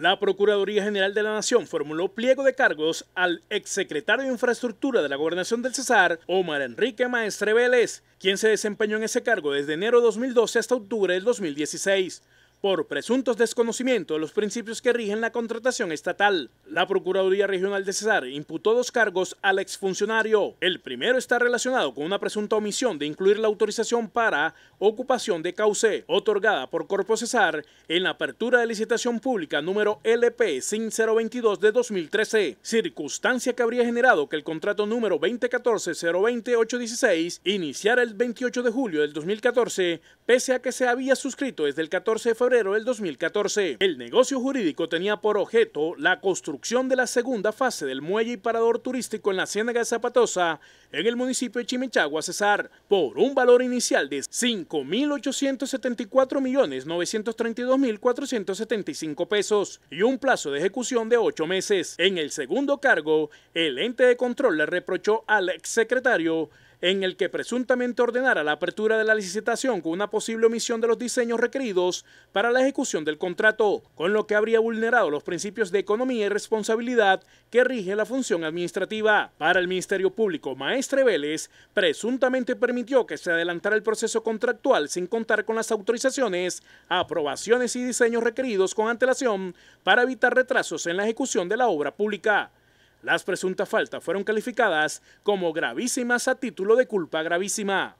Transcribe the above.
La Procuraduría General de la Nación formuló pliego de cargos al exsecretario de Infraestructura de la Gobernación del Cesar, Omar Enrique Maestre Vélez, quien se desempeñó en ese cargo desde enero de 2012 hasta octubre del 2016 por presuntos desconocimiento de los principios que rigen la contratación estatal. La Procuraduría Regional de Cesar imputó dos cargos al exfuncionario. El primero está relacionado con una presunta omisión de incluir la autorización para ocupación de cauce otorgada por Corpo Cesar en la apertura de licitación pública número LP 022 de 2013, circunstancia que habría generado que el contrato número 2014-020-816 iniciara el 28 de julio del 2014, pese a que se había suscrito desde el 14 de febrero 2014. El negocio jurídico tenía por objeto la construcción de la segunda fase del muelle y parador turístico en la Ciénaga de Zapatosa, en el municipio de Chimichagua, Cesar, por un valor inicial de 5.874.932.475 pesos y un plazo de ejecución de ocho meses. En el segundo cargo, el ente de control le reprochó al exsecretario en el que presuntamente ordenara la apertura de la licitación con una posible omisión de los diseños requeridos para la ejecución del contrato, con lo que habría vulnerado los principios de economía y responsabilidad que rige la función administrativa. Para el Ministerio Público, Maestre Vélez presuntamente permitió que se adelantara el proceso contractual sin contar con las autorizaciones, aprobaciones y diseños requeridos con antelación para evitar retrasos en la ejecución de la obra pública. Las presuntas faltas fueron calificadas como gravísimas a título de culpa gravísima.